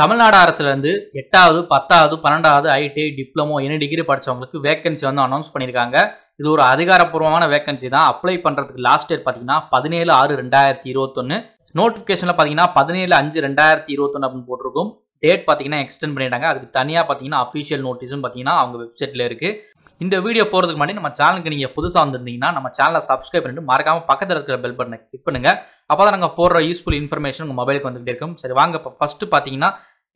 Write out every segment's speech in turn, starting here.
தமிழ்நாடு அரசுலேருந்து எட்டாவது பத்தாவது பன்னெண்டாவது ஐடிஐ டிப்ளமோ என்ன டிகிரி படித்தவங்களுக்கு வேகன்சி வந்து அனௌன்ஸ் பண்ணியிருக்காங்க இது ஒரு அதிகாரப்பூர்வமான வேகன்சி தான் அப்ளை பண்ணுறதுக்கு லாஸ்ட் டேட் பார்த்தீங்கன்னா பதினேழு ஆறு ரெண்டாயிரத்தி இருபத்தொன்று நோட்டிஃபிகேஷனில் பார்த்தீங்கன்னா பதினேழு அஞ்சு ரெண்டாயிரத்தி இருபத்தொன்று அப்படின்னு போட்டிருக்கும் டேட் பார்த்தீங்கன்னா எக்ஸ்டெண்ட் பண்ணிட்டாங்க அதுக்கு தனியாக பார்த்தீங்கன்னா அஃபிஷியல் நோட்டீஸும் பார்த்தீங்கன்னா அவங்க வெப்சைட்டில் இருக்குது இந்த வீடியோ போகிறதுக்கு முன்னாடி நம்ம சேனலுக்கு நீங்கள் புதுசாக வந்திருந்தீங்கன்னா நம்ம சேனலை சப்ஸ்கிரைப் பண்ணிட்டு மறக்காமல் பக்கத்தில் இருக்கிற பெல் பட்டனை கிளிக் பண்ணுங்கள் அப்போ தான் நாங்கள் போடுற யூஸ்ஃபுல் இன்ஃபர்மேஷன் உங்கள் மொபைலுக்கு வந்துகிட்டே இருக்கும் சரி வாங்க இப்போ ஃபஸ்ட்டு பார்த்தீங்கன்னா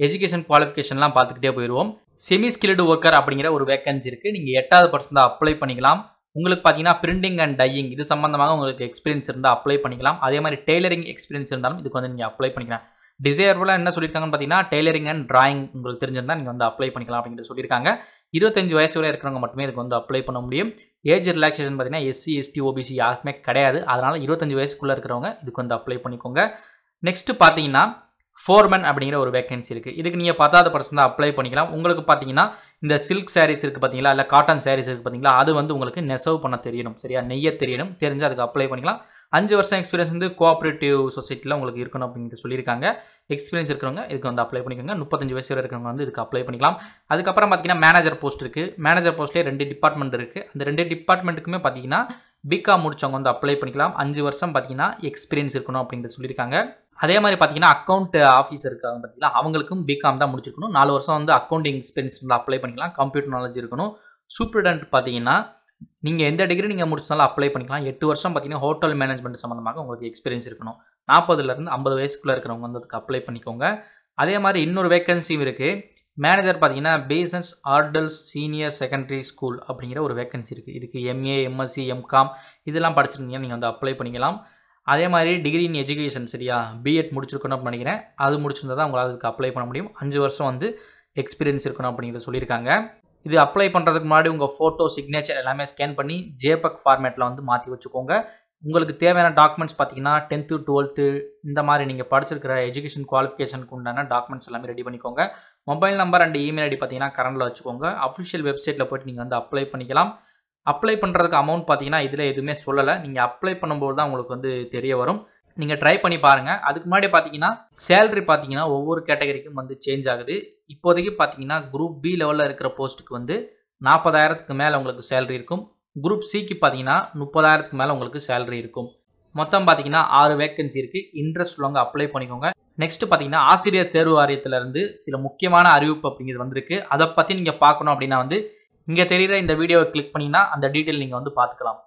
எஜுகேஷன் குவாலிஃபிகேஷன்லாம் பார்த்துக்கிட்டே போயிடுவோம் செமி ஸ்கில்டு ஒர்க்கர் அப்படிங்கிற ஒரு வேக்கன்சி இருக்குது நீங்கள் எட்டாவது பர்சன்ட் அப்ளை பண்ணிக்கலாம் உங்களுக்கு பார்த்தீங்கன்னா பிரிண்டிங் அண்ட் டையிங் இது சம்மந்தமாக உங்களுக்கு எக்ஸ்பீரியன்ஸ் இருந்தால் அப்ளை பண்ணிக்கலாம் அதே மாதிரி டெய்லரிங் எக்ஸ்பீரியன்ஸ் இருந்தாலும் இதுக்கு வந்து நீங்கள் அப்ளை பண்ணிக்கலாம் டிசையர்புளாக என்ன சொல்லியிருக்காங்கன்னு பார்த்தீங்கன்னா டெய்லரிங் அண்ட் ட்ராயிங் உங்களுக்கு தெரிஞ்சிருந்தால் நீங்கள் வந்து அப்ளை பண்ணிக்கலாம் அப்படின்ட்டு சொல்லியிருக்காங்க இருபத்தஞ்சு வயசு வரை இருக்கிறவங்க மட்டுமே இதுக்கு வந்து அப்ளை பண்ண முடியும் ஏஜ் ரிலாக்ஸேஷன் பார்த்தீங்கன்னா எஸ்சி எஸ்டி ஓபிசி யாருக்குமே கிடையாது அதனால் இருபத்தஞ்சு வயசுக்குள்ளே இருக்கிறவங்க இதுக்கு வந்து அப்ளை பண்ணிக்கோங்க நெக்ஸ்ட்டு பார்த்தீங்கன்னா ஃபோர்மேன் அப்படிங்கிற ஒரு வேகன்சி இருக்குது இதுக்கு நீங்கள் பத்தாவது பர்சன் தான் அப்ளை பண்ணிக்கலாம் உங்களுக்கு பார்த்தீங்கன்னா இந்த சில்க் சாரீஸ் இருக்குது பார்த்தீங்களா இல்லை காட்டன் சாரீஸ் இருக்குது பார்த்தீங்களா அது வந்து உங்களுக்கு நெசவு பண்ண தெரியணும் சரியா நெய்ய தெரியணும் தெரிஞ்சு அதுக்கு அப்ளை பண்ணிக்கலாம் அஞ்சு வருஷம் எக்ஸ்பீரியன்ஸ் வந்து கோஆப்ரேட்டிவ் சொசைட்டியில் உங்களுக்கு இருக்கணும் அப்படின்னு சொல்லியிருக்காங்க எக்ஸ்பீரியன்ஸ் இருக்கிறவங்க இதுக்கு வந்து அப்ளை பண்ணிக்கோங்க முப்பத்தஞ்சு வயசு வரை இருக்கிறவங்க வந்து இதுக்கு அப்ளை பண்ணிக்கலாம் அதுக்கப்புறம் பார்த்தீங்கன்னா மேனேஜர் போஸ்ட் இருக்குது மேனேஜர் போஸ்ட்லேயே ரெண்டு டிபார்ட்மெண்ட் இருக்குது அந்த ரெண்டு டிபார்ட்மெண்ட்டுக்குமே பார்த்தீங்கன்னா பிகா முடிச்சவங்க வந்து அப்ளை பண்ணிக்கலாம் அஞ்சு வருஷம் பார்த்தீங்கன்னா எக்ஸ்பீரியன்ஸ் இருக்கணும் அப்படின்றது சொல்லியிருக்காங்க அதே மாதிரி பார்த்தீங்கன்னா அக்கௌண்ட் ஆஃபீஸர் இருக்காங்க பார்த்தீங்களா அவங்களுக்கும் பிகாம் தான் முடிச்சிருக்கணும் நாலு வருஷம் வந்து அக்கௌண்டிங் எக்ஸ்பீரியன்ஸ் வந்து அப்ளை பண்ணிக்கலாம் கம்ப்யூட்டர் நாலேஜ் இருக்கணும் சூப்ரிடண்ட் பார்த்தீங்கன்னா நீங்கள் எந்த டிகிரி நீங்கள் முடிச்சாலும் அப்ளை பண்ணிக்கலாம் எட்டு வருஷம் பார்த்தீங்கன்னா ஹோட்டல் மேனேஜ்மெண்ட் சம்மந்தமாக உங்களுக்கு எக்ஸ்பீரியன்ஸ் இருக்கணும் நாற்பதுலேருந்து ஐம்பது வயசுக்குள்ளே இருக்கிறவங்க வந்து அதுக்கு அப்ளை பண்ணிக்கோங்க அதே மாதிரி இன்னொரு வேக்கன்சியும் இருக்குது மேனேஜர் பார்த்தீங்கன்னா பேசன்ஸ் ஆர்டல் சீனியர் செகண்டரி ஸ்கூல் அப்படிங்கிற ஒரு வேக்கன்சி இருக்குது இதுக்கு எம்ஏ எம்எஸ்சி எம்காம் இதெல்லாம் படிச்சிருந்தீங்கன்னா நீங்கள் வந்து அப்ளை பண்ணிக்கலாம் அதே மாதிரி டிகிரி இன் எஜுகேஷன் சரியா பிஎட் முடிச்சிருக்கணும் அப்படின்னு நினைக்கிறேன் அது முடிச்சிருந்தா தான் உங்களால் அதுக்கு அப்ளை பண்ண முடியும் அஞ்சு வருஷம் வந்து எக்ஸ்பீரியன்ஸ் இருக்கணும் அப்படிங்கிறத சொல்லியிருக்காங்க இது அப்ளை பண்ணுறதுக்கு முன்னாடி உங்கள் ஃபோட்டோ சிக்னேச்சர் எல்லாமே ஸ்கேன் பண்ணி ஜேபக் ஃபார்மேட்டில் e வந்து மாற்றி வச்சுக்கோங்க உங்களுக்கு தேவையான டாக்குமெண்ட்ஸ் பார்த்தீங்கன்னா டென்த்து டுவெல்த்து இந்த மாதிரி நீங்கள் படிச்சிருக்கிற எஜுகேஷன் குவாலிஃபிகேஷனுக்கு உண்டான டாக்குமெண்ட்ஸ் எல்லாமே ரெடி பண்ணிக்கோங்க mobile number and email ID பார்த்தீங்கன்னா கரண்டில் வச்சுக்கோங்க அஃபிஷியல் வெப்சைட்டில் போய்ட்டு நீங்கள் வந்து அப்ளை பண்ணிக்கலாம் அப்ளை பண்ணுறதுக்கு அமௌண்ட் பார்த்தீங்கன்னா இதில் எதுவுமே சொல்லலை நீங்கள் அப்ளை பண்ணும்போது தான் உங்களுக்கு வந்து தெரிய வரும் நீங்கள் ட்ரை பண்ணி பாருங்கள் அதுக்கு முன்னாடி பார்த்தீங்கன்னா சேலரி பார்த்தீங்கன்னா ஒவ்வொரு கேட்டகரிக்கும் வந்து சேஞ்ச் ஆகுது இப்போதைக்கு பார்த்தீங்கன்னா குரூப் பி லெவலில் இருக்கிற போஸ்ட்டுக்கு வந்து நாற்பதாயிரத்துக்கு மேலே உங்களுக்கு சேலரி இருக்கும் குரூப் சிக்கு பார்த்தீங்கன்னா முப்பதாயிரத்துக்கு மேலே உங்களுக்கு சேலரி இருக்கும் மொத்தம் பார்த்தீங்கன்னா ஆறு வேக்கன்சி இருக்குது இன்ட்ரெஸ்ட் உள்ளவங்க அப்ளை பண்ணிக்கோங்க நெக்ஸ்ட் பார்த்தீங்கன்னா ஆசிரியர் தேர்வு வாரியத்திலிருந்து சில முக்கியமான அறிவிப்பு அப்படிங்கிறது வந்திருக்கு அதை பற்றி நீங்கள் பார்க்கணும் அப்படின்னா வந்து இங்கே தெரிகிற இந்த வீடியோவை கிளிக் பண்ணிங்கன்னா அந்த டீட்டெயில் நீங்கள் வந்து பார்த்துக்கலாம்